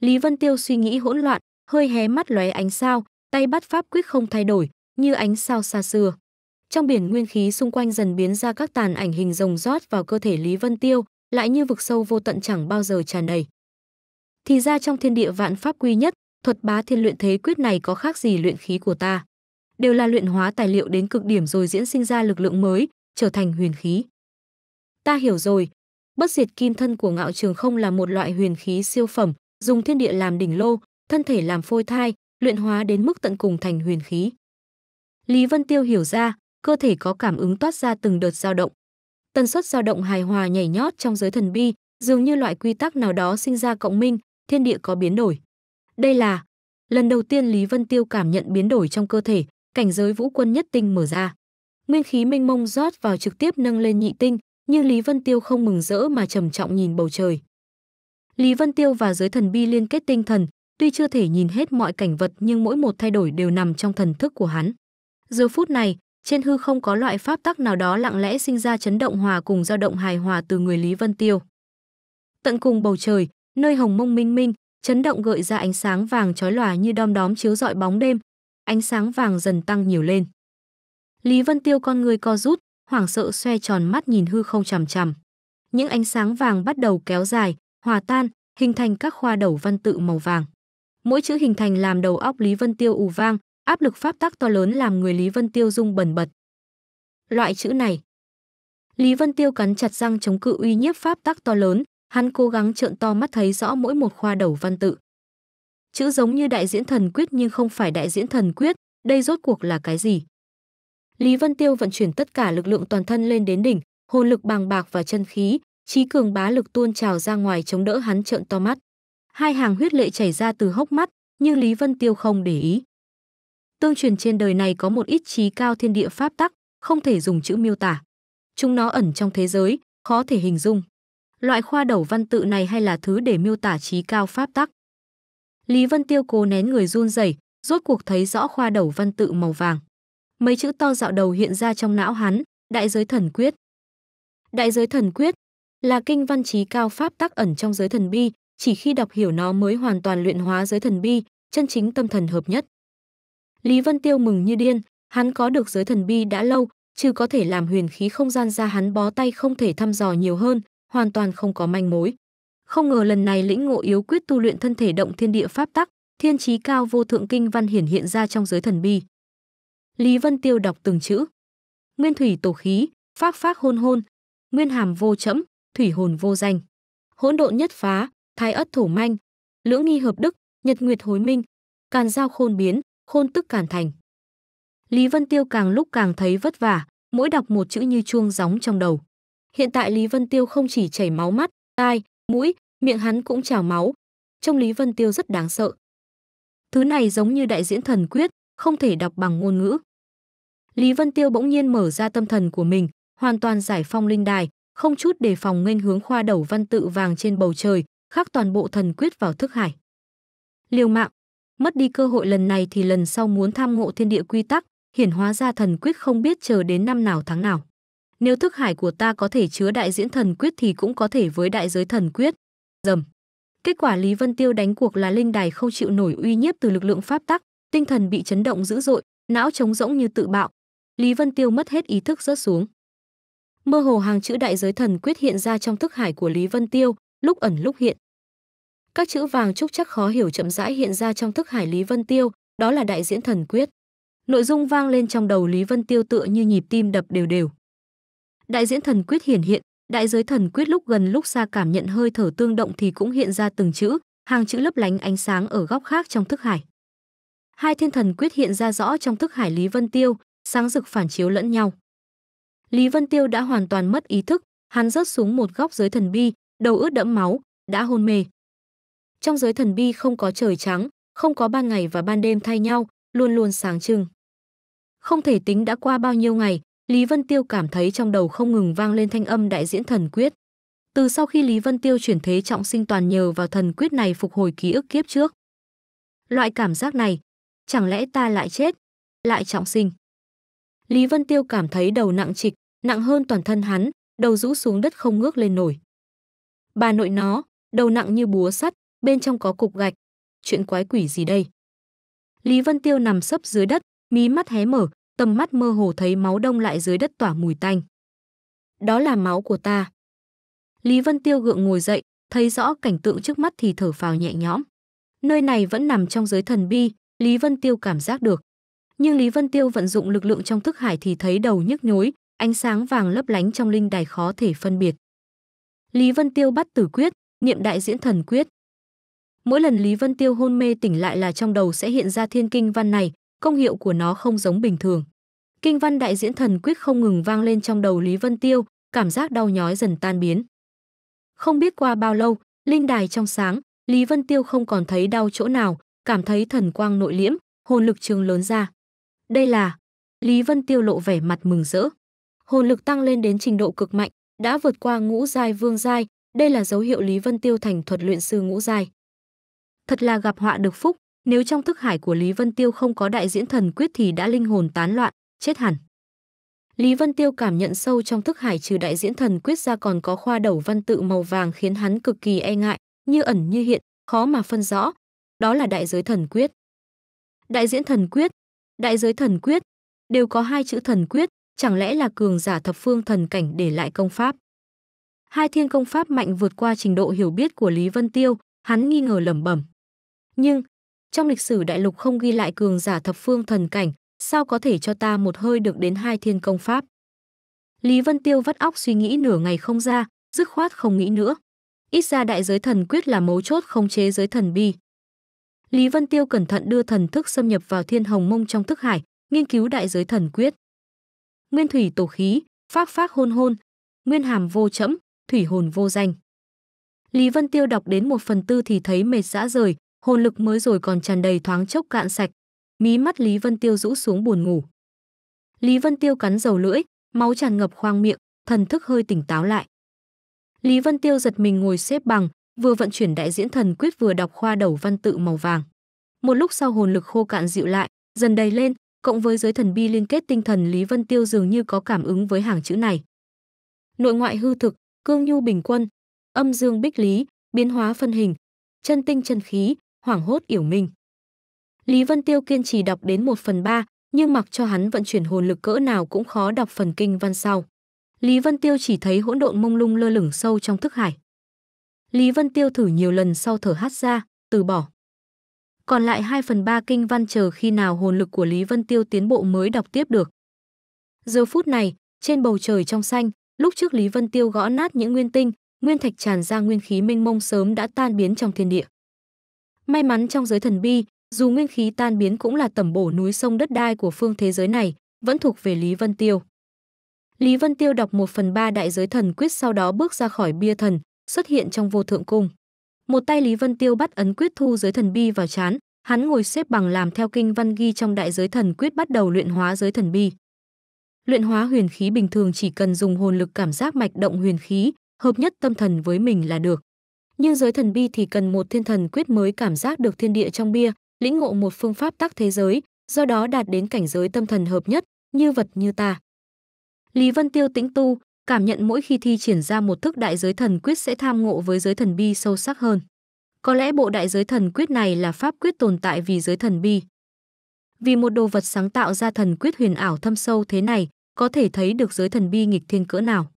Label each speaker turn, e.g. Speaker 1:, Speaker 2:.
Speaker 1: Lý Vân Tiêu suy nghĩ hỗn loạn, hơi hé mắt lóe ánh sao, tay bắt pháp quyết không thay đổi, như ánh sao xa xưa. Trong biển nguyên khí xung quanh dần biến ra các tàn ảnh hình rồng rót vào cơ thể Lý Vân Tiêu, lại như vực sâu vô tận chẳng bao giờ tràn đầy. Thì ra trong thiên địa vạn pháp quy nhất, thuật bá thiên luyện thế quyết này có khác gì luyện khí của ta. Đều là luyện hóa tài liệu đến cực điểm rồi diễn sinh ra lực lượng mới, trở thành huyền khí. Ta hiểu rồi, bất diệt kim thân của ngạo trường không là một loại huyền khí siêu phẩm, dùng thiên địa làm đỉnh lô, thân thể làm phôi thai, luyện hóa đến mức tận cùng thành huyền khí. Lý Vân Tiêu hiểu ra, cơ thể có cảm ứng toát ra từng đợt dao động. Tần suất dao động hài hòa nhảy nhót trong giới thần bi, dường như loại quy tắc nào đó sinh ra cộng minh, thiên địa có biến đổi. Đây là lần đầu tiên Lý Vân Tiêu cảm nhận biến đổi trong cơ thể, cảnh giới vũ quân nhất tinh mở ra. Nguyên khí minh mông rót vào trực tiếp nâng lên nhị tinh, nhưng Lý Vân Tiêu không mừng rỡ mà trầm trọng nhìn bầu trời. Lý Vân Tiêu và giới thần bi liên kết tinh thần, tuy chưa thể nhìn hết mọi cảnh vật nhưng mỗi một thay đổi đều nằm trong thần thức của hắn. Giờ phút này, trên hư không có loại pháp tắc nào đó lặng lẽ sinh ra chấn động hòa cùng dao động hài hòa từ người Lý Vân Tiêu. Tận cùng bầu trời, nơi hồng mông minh minh, chấn động gợi ra ánh sáng vàng chói lòa như đom đóm chiếu rọi bóng đêm, ánh sáng vàng dần tăng nhiều lên. Lý Vân Tiêu con người co rút, hoảng sợ xoe tròn mắt nhìn hư không chằm chằm. Những ánh sáng vàng bắt đầu kéo dài, hòa tan, hình thành các khoa đầu văn tự màu vàng. Mỗi chữ hình thành làm đầu óc Lý Vân Tiêu ù vang, áp lực pháp tắc to lớn làm người Lý Vân Tiêu rung bần bật. Loại chữ này. Lý Vân Tiêu cắn chặt răng chống cự uy nhiếp pháp tắc to lớn, hắn cố gắng trợn to mắt thấy rõ mỗi một khoa đầu văn tự. Chữ giống như đại diễn thần quyết nhưng không phải đại diễn thần quyết, đây rốt cuộc là cái gì? Lý Vân Tiêu vận chuyển tất cả lực lượng toàn thân lên đến đỉnh, hồn lực bàng bạc và chân khí, Trí cường bá lực tuôn trào ra ngoài chống đỡ hắn trợn to mắt. Hai hàng huyết lệ chảy ra từ hốc mắt, như Lý Vân Tiêu không để ý. Tương truyền trên đời này có một ít trí cao thiên địa pháp tắc, không thể dùng chữ miêu tả. Chúng nó ẩn trong thế giới, khó thể hình dung. Loại khoa đầu văn tự này hay là thứ để miêu tả trí cao pháp tắc. Lý Vân Tiêu cố nén người run rẩy, rốt cuộc thấy rõ khoa đầu văn tự màu vàng. Mấy chữ to dạo đầu hiện ra trong não hắn, đại giới thần quyết. Đại giới thần quyết là kinh văn trí cao pháp tắc ẩn trong giới thần bi, chỉ khi đọc hiểu nó mới hoàn toàn luyện hóa giới thần bi, chân chính tâm thần hợp nhất. Lý Vân Tiêu mừng như điên, hắn có được giới thần bi đã lâu, chứ có thể làm huyền khí không gian ra hắn bó tay không thể thăm dò nhiều hơn, hoàn toàn không có manh mối. Không ngờ lần này lĩnh ngộ yếu quyết tu luyện thân thể động thiên địa pháp tắc, thiên trí cao vô thượng kinh văn hiển hiện ra trong giới thần bi. Lý Vân Tiêu đọc từng chữ. Nguyên thủy tổ khí, pháp pháp hôn hôn, nguyên hàm vô chẫm, thủy hồn vô danh, hỗn độn nhất phá, thái ất thủ manh, lưỡng nghi hợp đức, nhật nguyệt hối minh, càn giao khôn biến, khôn tức càn thành. Lý Vân Tiêu càng lúc càng thấy vất vả, mỗi đọc một chữ như chuông gióng trong đầu. Hiện tại Lý Vân Tiêu không chỉ chảy máu mắt, tai, mũi, miệng hắn cũng trào máu. Trong Lý Vân Tiêu rất đáng sợ. Thứ này giống như đại diễn thần quyết, không thể đọc bằng ngôn ngữ. Lý Vân Tiêu bỗng nhiên mở ra tâm thần của mình, hoàn toàn giải phong linh đài, không chút đề phòng nghênh hướng khoa đầu văn tự vàng trên bầu trời, khắc toàn bộ thần quyết vào thức hải. Liều mạng, mất đi cơ hội lần này thì lần sau muốn tham ngộ thiên địa quy tắc, hiển hóa ra thần quyết không biết chờ đến năm nào tháng nào. Nếu thức hải của ta có thể chứa đại diễn thần quyết thì cũng có thể với đại giới thần quyết. Dầm. Kết quả Lý Vân Tiêu đánh cuộc là linh đài không chịu nổi uy nhiếp từ lực lượng pháp tắc, tinh thần bị chấn động dữ dội, não trống rỗng như tự bạo. Lý Vân Tiêu mất hết ý thức rớt xuống mơ hồ hàng chữ đại giới thần quyết hiện ra trong thức hải của Lý Vân Tiêu, lúc ẩn lúc hiện. Các chữ vàng trúc chắc khó hiểu chậm rãi hiện ra trong thức hải Lý Vân Tiêu, đó là đại diễn thần quyết. Nội dung vang lên trong đầu Lý Vân Tiêu tựa như nhịp tim đập đều đều. Đại diễn thần quyết hiển hiện, đại giới thần quyết lúc gần lúc xa cảm nhận hơi thở tương động thì cũng hiện ra từng chữ, hàng chữ lấp lánh ánh sáng ở góc khác trong thức hải. Hai thiên thần quyết hiện ra rõ trong thức hải Lý Vân Tiêu, sáng rực phản chiếu lẫn nhau. Lý Vân Tiêu đã hoàn toàn mất ý thức, hắn rớt xuống một góc giới thần bi, đầu ướt đẫm máu, đã hôn mê. Trong giới thần bi không có trời trắng, không có ban ngày và ban đêm thay nhau, luôn luôn sáng trưng. Không thể tính đã qua bao nhiêu ngày, Lý Vân Tiêu cảm thấy trong đầu không ngừng vang lên thanh âm đại diễn thần quyết. Từ sau khi Lý Vân Tiêu chuyển thế trọng sinh toàn nhờ vào thần quyết này phục hồi ký ức kiếp trước. Loại cảm giác này, chẳng lẽ ta lại chết, lại trọng sinh. Lý Vân Tiêu cảm thấy đầu nặng trịch, nặng hơn toàn thân hắn, đầu rũ xuống đất không ngước lên nổi. Bà nội nó, đầu nặng như búa sắt, bên trong có cục gạch. Chuyện quái quỷ gì đây? Lý Vân Tiêu nằm sấp dưới đất, mí mắt hé mở, tầm mắt mơ hồ thấy máu đông lại dưới đất tỏa mùi tanh. Đó là máu của ta. Lý Vân Tiêu gượng ngồi dậy, thấy rõ cảnh tượng trước mắt thì thở phào nhẹ nhõm. Nơi này vẫn nằm trong giới thần bi, Lý Vân Tiêu cảm giác được nhưng Lý Vân Tiêu vận dụng lực lượng trong thức hải thì thấy đầu nhức nhối, ánh sáng vàng lấp lánh trong linh đài khó thể phân biệt. Lý Vân Tiêu bắt tử quyết, niệm đại diễn thần quyết. Mỗi lần Lý Vân Tiêu hôn mê tỉnh lại là trong đầu sẽ hiện ra thiên kinh văn này, công hiệu của nó không giống bình thường. Kinh văn đại diễn thần quyết không ngừng vang lên trong đầu Lý Vân Tiêu, cảm giác đau nhói dần tan biến. Không biết qua bao lâu, linh đài trong sáng, Lý Vân Tiêu không còn thấy đau chỗ nào, cảm thấy thần quang nội liễm, hồn lực trường lớn ra. Đây là Lý Vân Tiêu lộ vẻ mặt mừng rỡ. Hồn lực tăng lên đến trình độ cực mạnh, đã vượt qua ngũ giai vương giai, đây là dấu hiệu Lý Vân Tiêu thành thuật luyện sư ngũ giai. Thật là gặp họa được phúc, nếu trong thức hải của Lý Vân Tiêu không có đại diễn thần quyết thì đã linh hồn tán loạn, chết hẳn. Lý Vân Tiêu cảm nhận sâu trong thức hải trừ đại diễn thần quyết ra còn có khoa đầu văn tự màu vàng khiến hắn cực kỳ e ngại, như ẩn như hiện, khó mà phân rõ. Đó là đại giới thần quyết. Đại diễn thần quyết, đại giới thần quyết, đều có hai chữ thần quyết, chẳng lẽ là cường giả thập phương thần cảnh để lại công pháp. Hai thiên công pháp mạnh vượt qua trình độ hiểu biết của Lý Vân Tiêu, hắn nghi ngờ lẩm bẩm. Nhưng, trong lịch sử đại lục không ghi lại cường giả thập phương thần cảnh, sao có thể cho ta một hơi được đến hai thiên công pháp. Lý Vân Tiêu vắt óc suy nghĩ nửa ngày không ra, dứt khoát không nghĩ nữa. Ít ra đại giới thần quyết là mấu chốt không chế giới thần bi. Lý Vân Tiêu cẩn thận đưa thần thức xâm nhập vào Thiên Hồng Mông trong thức hải, nghiên cứu đại giới thần quyết. Nguyên thủy tổ khí, pháp pháp hôn hôn, nguyên hàm vô chẫm, thủy hồn vô danh. Lý Vân Tiêu đọc đến một phần tư thì thấy mệt dã rời, hồn lực mới rồi còn tràn đầy thoáng chốc cạn sạch. Mí mắt Lý Vân Tiêu rũ xuống buồn ngủ. Lý Vân Tiêu cắn dầu lưỡi, máu tràn ngập khoang miệng, thần thức hơi tỉnh táo lại. Lý Vân Tiêu giật mình ngồi xếp bằng, vừa vận chuyển đại diễn thần quyết vừa đọc khoa đầu văn tự màu vàng. Một lúc sau hồn lực khô cạn dịu lại, dần đầy lên, cộng với giới thần bi liên kết tinh thần Lý Vân Tiêu dường như có cảm ứng với hàng chữ này. Nội ngoại hư thực, cương nhu bình quân, âm dương bích lý, biến hóa phân hình, chân tinh chân khí, hoảng hốt yểu minh. Lý Vân Tiêu kiên trì đọc đến 1 phần 3, nhưng mặc cho hắn vận chuyển hồn lực cỡ nào cũng khó đọc phần kinh văn sau. Lý Vân Tiêu chỉ thấy hỗn độn mông lung lơ lửng sâu trong thức hải. Lý Vân Tiêu thử nhiều lần sau thở hát ra, từ bỏ. Còn lại 2 phần 3 kinh văn chờ khi nào hồn lực của Lý Vân Tiêu tiến bộ mới đọc tiếp được. Giờ phút này, trên bầu trời trong xanh, lúc trước Lý Vân Tiêu gõ nát những nguyên tinh, nguyên thạch tràn ra nguyên khí mênh mông sớm đã tan biến trong thiên địa. May mắn trong giới thần bi, dù nguyên khí tan biến cũng là tầm bổ núi sông đất đai của phương thế giới này, vẫn thuộc về Lý Vân Tiêu. Lý Vân Tiêu đọc một phần ba đại giới thần quyết sau đó bước ra khỏi bia thần, xuất hiện trong vô thượng cung. Một tay Lý Vân Tiêu bắt ấn quyết thu giới thần bi vào chán, hắn ngồi xếp bằng làm theo kinh văn ghi trong đại giới thần quyết bắt đầu luyện hóa giới thần bi. Luyện hóa huyền khí bình thường chỉ cần dùng hồn lực cảm giác mạch động huyền khí, hợp nhất tâm thần với mình là được. Nhưng giới thần bi thì cần một thiên thần quyết mới cảm giác được thiên địa trong bia, lĩnh ngộ một phương pháp tác thế giới, do đó đạt đến cảnh giới tâm thần hợp nhất, như vật như ta. Lý Vân Tiêu tĩnh tu, cảm nhận mỗi khi thi triển ra một thức đại giới thần quyết sẽ tham ngộ với giới thần bi sâu sắc hơn. Có lẽ bộ đại giới thần quyết này là pháp quyết tồn tại vì giới thần bi. Vì một đồ vật sáng tạo ra thần quyết huyền ảo thâm sâu thế này, có thể thấy được giới thần bi nghịch thiên cỡ nào.